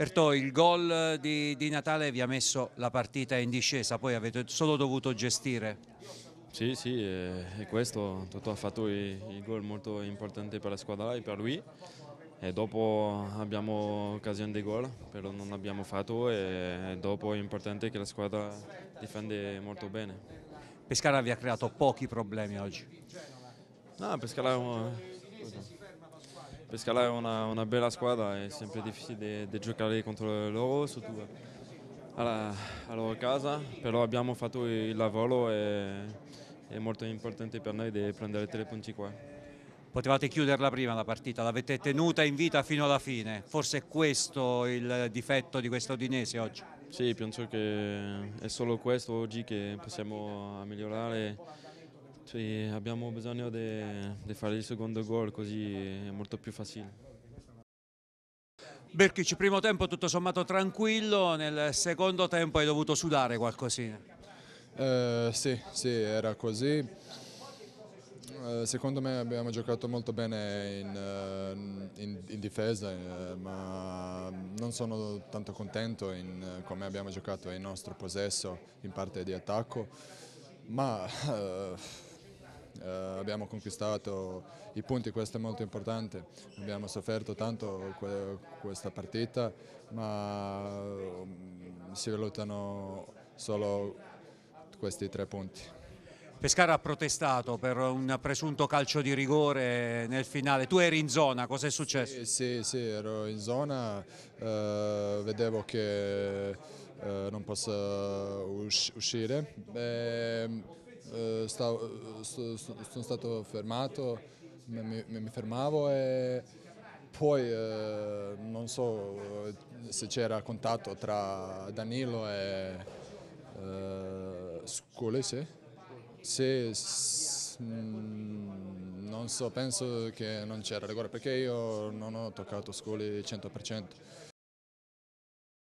Bertò, il gol di, di, Natale vi ha messo la partita in discesa, poi avete solo dovuto gestire. Sì, sì, e questo Totò ha fatto il gol molto importante per la squadra e per lui. E dopo abbiamo occasione di gol, però non l'abbiamo fatto e dopo è importante che la squadra difende molto bene. Pescara vi ha creato pochi problemi oggi. No, Pescara Pescara è una, una, bella squadra, è sempre difficile di, giocare contro loro, soprattutto alla, alla, loro casa, però abbiamo fatto il lavoro e è molto importante per noi di prendere tre punti qua. Potevate chiuderla prima la partita, l'avete tenuta in vita fino alla fine, forse è questo il difetto di questa Udinese oggi? Sì, penso che è solo questo oggi che possiamo migliorare sì, abbiamo bisogno di fare il secondo gol così è molto più facile. Berkic, primo tempo tutto sommato tranquillo, nel secondo tempo hai dovuto sudare qualcosina. Eh, sì, sì, era così. Eh, secondo me abbiamo giocato molto bene in, eh, in, in difesa, eh, ma non sono tanto contento in come abbiamo giocato in nostro possesso, in parte di attacco, ma eh, abbiamo conquistato i punti, questo è molto importante, abbiamo sofferto tanto que questa partita, ma mm, si valutano solo questi tre punti. Pescara ha protestato per un presunto calcio di rigore nel finale, tu eri in zona, cosa è successo? Sì, sì, sì ero in zona, eh, vedevo che eh, non posso uscire. Beh, eh, stavo, so, sono stato fermato, mi, mi, fermavo e poi eh, non so eh, se c'era contatto tra Danilo e eh, Scolese. Se, mm, non so, penso che non c'era rigore perché io non ho toccato Scoli 100%.